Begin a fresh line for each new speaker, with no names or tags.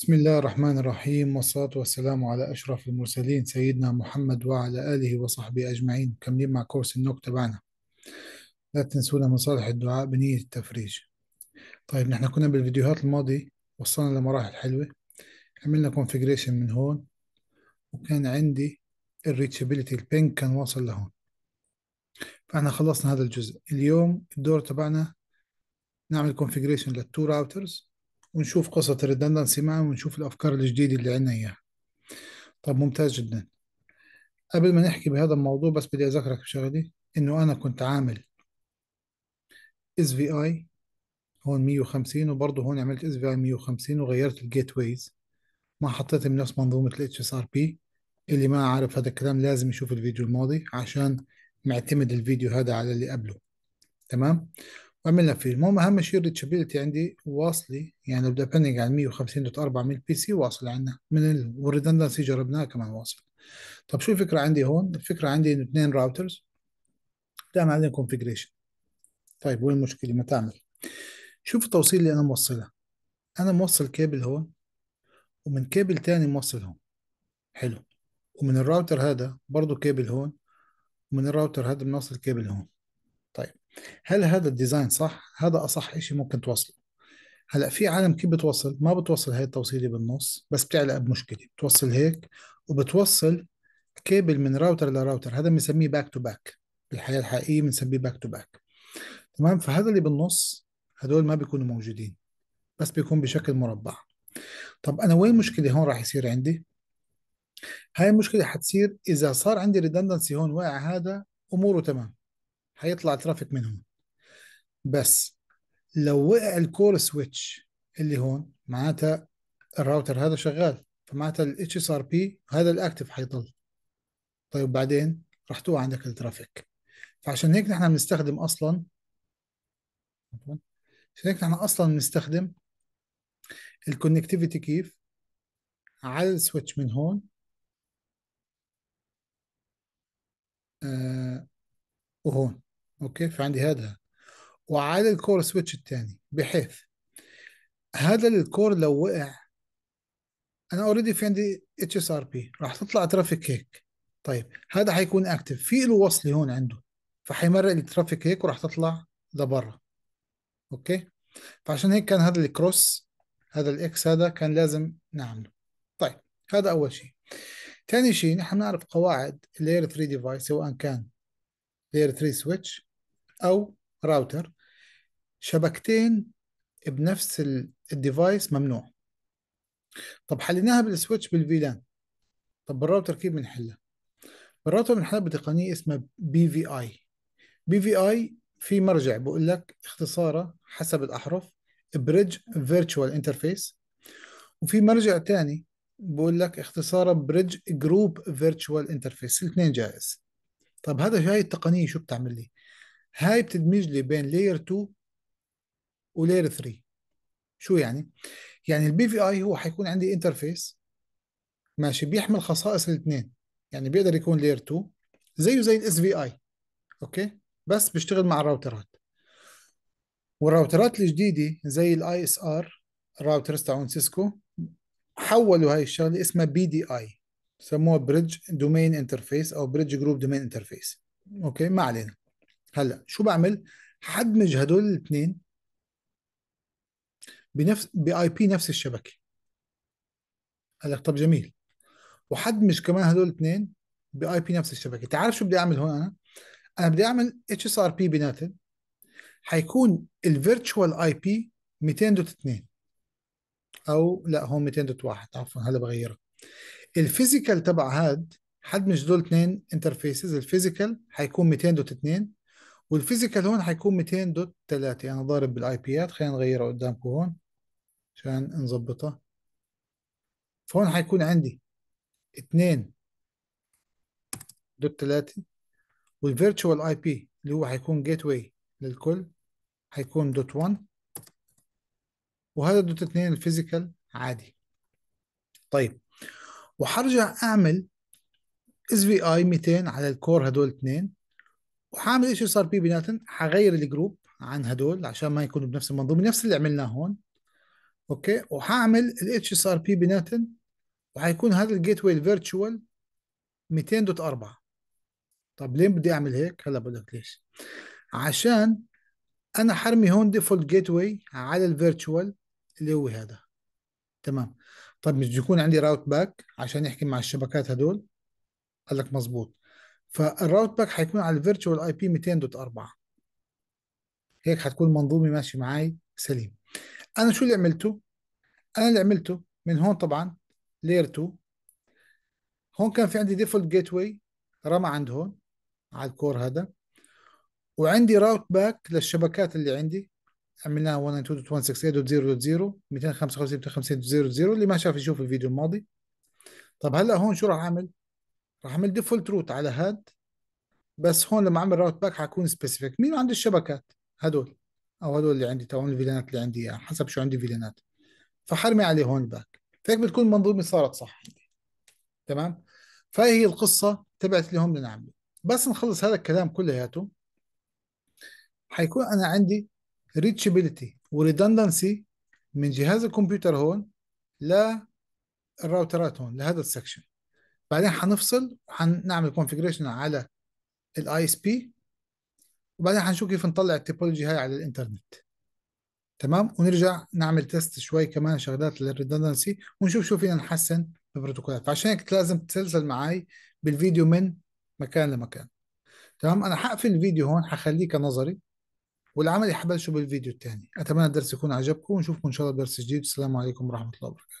بسم الله الرحمن الرحيم والصلاة والسلام على أشرف المرسلين سيدنا محمد وعلى آله وصحبه أجمعين مكملين مع كورس النوك تبعنا لا تنسونا من صالح الدعاء بنية التفريج طيب نحن كنا بالفيديوهات الماضي وصلنا لمراحل حلوة عملنا configuration من هون وكان عندي الريتشابيلتي البين كان واصل لهون فاحنا خلصنا هذا الجزء اليوم الدور تبعنا نعمل configuration للتو راوترز ونشوف قصة الريدندنسي معا ونشوف الأفكار الجديدة اللي عندنا إياها طب ممتاز جدا قبل ما نحكي بهذا الموضوع بس بدي أذكرك بشغلة إنه أنا كنت عامل اس في اي هون 150 وبرضه هون عملت اس في اي 150 وغيرت الجيت ويز ما حطيت بنفس نفس منظومة ال اس ار بي اللي ما عارف هذا الكلام لازم يشوف الفيديو الماضي عشان معتمد الفيديو هذا على اللي قبله تمام عملنا فيه المهم اهم شيء الريتشابيلتي عندي واصلي يعني لو ديبندنج على 150 دوت 4 من البي سي واصل عندنا من ال... والريدندنسي جربناها كمان واصل طب شو الفكره عندي هون الفكره عندي انه اثنين راوترز تعمل عليهم كونفجريشن طيب وين المشكله ما تعمل شوف التوصيل اللي انا موصلها انا موصل كابل هون ومن كابل تاني موصل هون حلو ومن الراوتر هذا برضه كابل هون ومن الراوتر هذا بنوصل كابل هون هل هذا الديزاين صح؟ هذا اصح شيء ممكن توصله هلا في عالم كيف بتوصل؟ ما بتوصل هاي التوصيله بالنص بس بتعلق بمشكله بتوصل هيك وبتوصل كيبل من راوتر لراوتر هذا بنسميه باك تو باك بالحياه الحقيقيه بنسميه باك تو باك تمام فهذا اللي بالنص هدول ما بيكونوا موجودين بس بيكون بشكل مربع طب انا وين المشكله هون راح يصير عندي؟ هاي المشكله حتصير اذا صار عندي ريدندنسي هون واقع هذا اموره تمام هيطلع ترافيك منهم بس لو وقع الكور سويتش اللي هون معناتها الراوتر هذا شغال فمعناتها الاتش اس ار بي هذا الاكتف حيضل طيب بعدين راح توقع عندك الترافيك فعشان هيك نحن بنستخدم اصلا عشان هيك نحن اصلا بنستخدم الكونكتيفيتي كيف على السويتش من هون آه وهون اوكي فعندي هذا وعلى الكور سويتش الثاني بحيث هذا الكور لو وقع انا اوريدي في عندي اتش اس ار بي راح تطلع ترافيك هيك طيب هذا حيكون اكتف في له وصل هون عنده فحيمرق الترافيك هيك وراح تطلع لبرا اوكي فعشان هيك كان هذا الكروس هذا الاكس هذا كان لازم نعمله طيب هذا اول شيء ثاني شيء نحن نعرف قواعد لاير 3 ديفايس سواء كان لاير 3 سويتش او راوتر شبكتين بنفس الديفايس ممنوع طب حليناها بالسويتش بالفيلان طب بالراوتر كيف بنحلها بالراوتر بنحلها بتقنيه اسمها بي في اي بي في اي في مرجع بقول لك اختصاره حسب الاحرف بريدج فيرتشوال انترفيس وفي مرجع تاني بقول لك اختصاره بريدج جروب فيرتشوال انترفيس الاثنين جائز طب هذا هاي التقنيه شو بتعمل لي هاي بتدمج لي بين لاير 2 ولاير 3 شو يعني؟ يعني البي في اي هو حيكون عندي انترفيس ماشي بيحمل خصائص الاثنين يعني بيقدر يكون لاير 2 زيه زي الاس في اي اوكي بس بيشتغل مع الراوترات والراوترات الجديده زي الاي اس ار الراوترز تاعون سيسكو حولوا هاي الشغله اسمها بي دي اي سموها بريدج دومين انترفيس او بريدج جروب دومين انترفيس اوكي ما علينا هلا شو بعمل؟ حدمج هدول الاثنين بنفس باي بي نفس الشبكه قال لك طب جميل وحدمج كمان هدول الاثنين باي بي نفس الشبكه تعرف شو بدي اعمل هون انا انا بدي اعمل اتش اس ار بي بيناتهم حيكون الفيرتشوال اي بي 200.2 او لا هون 200.1 عفوا هلا بغيرها الفيزيكال تبع هاد حدمج دول اثنين انترفيسز الفيزيكال حيكون 200.2 والفيزيكال هون حيكون 200 دوت 3 انا يعني ضارب بالاي بيات خلينا نغيره قدامكم هون عشان نظبطها فهون حيكون عندي 2 دوت 3 والفيرتشوال اي بي اللي هو حيكون جيت واي للكل حيكون دوت 1 وهذا دوت 2 الفيزيكال عادي طيب وحرجع اعمل اس في اي 200 على الكور هدول اثنين وحامل ايش صار بي بيناتهم حغير الجروب عن هدول عشان ما يكونوا بنفس المنظومه نفس اللي عملناه هون اوكي وحعمل الاتش اس ار بي بيناتهم وحيكون هذا الجيت واي الفيرتشوال 200.4 طب ليه بدي اعمل هيك هلا بقول لك ليش عشان انا حرمي هون ديفولت جيت واي على الفيرتشوال اللي هو هذا تمام طب مش يكون عندي راوت باك عشان يحكي مع الشبكات هدول قال لك مظبوط فالراوت باك هيكون على الفيرتشوال اي بي 200.4 هيك هتكون المنظومه ماشي معي سليم انا شو اللي عملته انا اللي عملته من هون طبعا لير 2 هون كان في عندي ديفولت جيت واي رمى عند هون على الكور هذا وعندي راوت باك للشبكات اللي عندي عملناها 192.168.0.0 255.0.0 اللي ما شاف يشوف الفيديو الماضي طب هلا هون شو راح اعمل راح اعمل ديفولت روت على هاد بس هون لما اعمل راوت باك حكون سبيسيفيك مين عنده الشبكات هدول او هدول اللي عندي تبعون الفيلانات اللي عندي اياها حسب شو عندي فيلانات فحرمي عليه هون الباك فهيك بتكون المنظومه صارت صح تمام فهي هي القصه تبعت اللي هون بدنا بس نخلص هذا الكلام كلياته حيكون انا عندي ريتشابيلتي وريدندنسي من جهاز الكمبيوتر هون ل الراوترات هون لهذا السكشن بعدين هنفصل هنعمل كونفجريشن على الاي اس بي وبعدين هنشوف كيف نطلع التوبولوجي هاي على الانترنت تمام ونرجع نعمل تيست شوي كمان شغلات للريدندنسي ونشوف شو فينا نحسن البروتوكولات فعشان هيك لازم تسلسل معي بالفيديو من مكان لمكان تمام انا حقفل الفيديو هون حخليه كنظري والعملي حبلشه بالفيديو الثاني اتمنى الدرس يكون عجبكم ونشوفكم ان شاء الله بدرس جديد والسلام عليكم ورحمه الله وبركاته